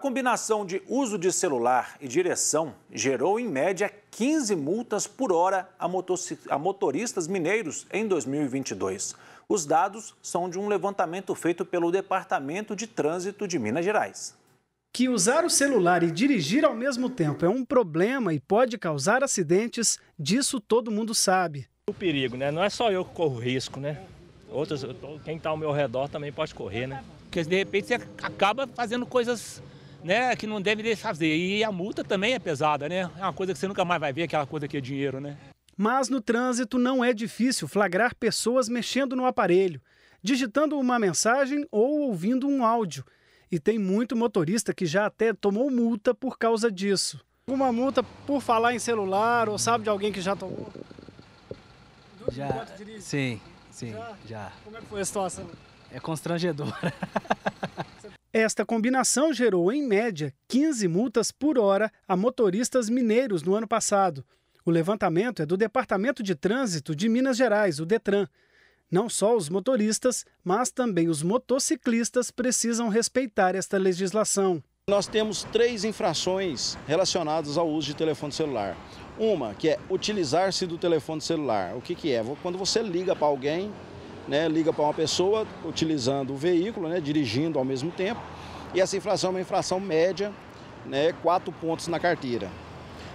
combinação de uso de celular e direção gerou, em média, 15 multas por hora a, motoristas mineiros em 2022. Os dados são de um levantamento feito pelo Departamento de Trânsito de Minas Gerais. Que usar o celular e dirigir ao mesmo tempo é um problema e pode causar acidentes, disso todo mundo sabe. O perigo, né? Não é só eu que corro risco, né? Outros, quem está ao meu redor também pode correr, né? Porque de repente você acaba fazendo coisas né, que não deve fazer. E a multa também é pesada, né? É uma coisa que você nunca mais vai ver, aquela coisa que é dinheiro, né? Mas no trânsito não é difícil flagrar pessoas mexendo no aparelho, digitando uma mensagem ou ouvindo um áudio. E tem muito motorista que já até tomou multa por causa disso. Alguma multa por falar em celular ou sabe de alguém que já tomou? Já, sim, sim, já. já. Como é que foi a situação? É constrangedor. Esta combinação gerou, em média, 15 multas por hora a motoristas mineiros no ano passado. O levantamento é do Departamento de Trânsito de Minas Gerais, o Detran. Não só os motoristas, mas também os motociclistas precisam respeitar esta legislação. Nós temos três infrações relacionadas ao uso de telefone celular. Uma, que é utilizar-se do telefone celular. O que, que é? Quando você liga para alguém né, liga para uma pessoa utilizando o veículo, né, dirigindo ao mesmo tempo. E essa infração é uma infração média, né, quatro pontos na carteira.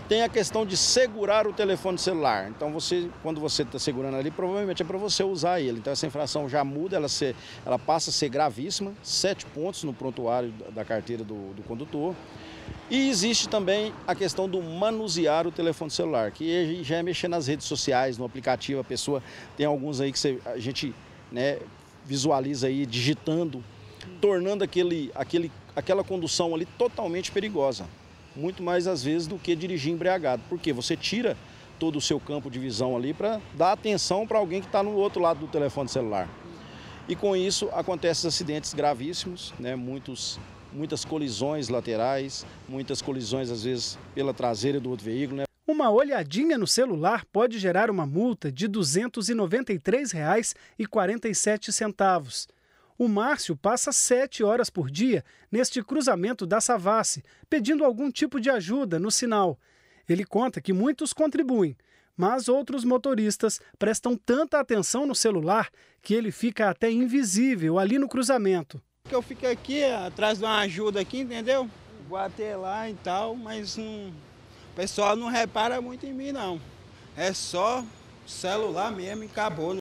Tem a questão de segurar o telefone celular. Então, você, quando você está segurando ali, provavelmente é para você usar ele. Então, essa infração já muda, ela, se, ela passa a ser gravíssima, sete pontos no prontuário da carteira do, do condutor. E existe também a questão do manusear o telefone celular, que já é mexer nas redes sociais, no aplicativo, a pessoa tem alguns aí que você, a gente né, visualiza aí digitando, tornando aquele, aquele, aquela condução ali totalmente perigosa muito mais às vezes do que dirigir embriagado, porque você tira todo o seu campo de visão ali para dar atenção para alguém que está no outro lado do telefone celular. E com isso acontecem acidentes gravíssimos, né? Muitos, muitas colisões laterais, muitas colisões às vezes pela traseira do outro veículo. Né? Uma olhadinha no celular pode gerar uma multa de R$ 293,47 o Márcio passa sete horas por dia neste cruzamento da Savassi, pedindo algum tipo de ajuda no sinal. Ele conta que muitos contribuem, mas outros motoristas prestam tanta atenção no celular que ele fica até invisível ali no cruzamento. Eu fico aqui atrás de uma ajuda aqui, entendeu? Vou até lá e tal, mas hum, o pessoal não repara muito em mim não. É só celular mesmo e acabou. Né?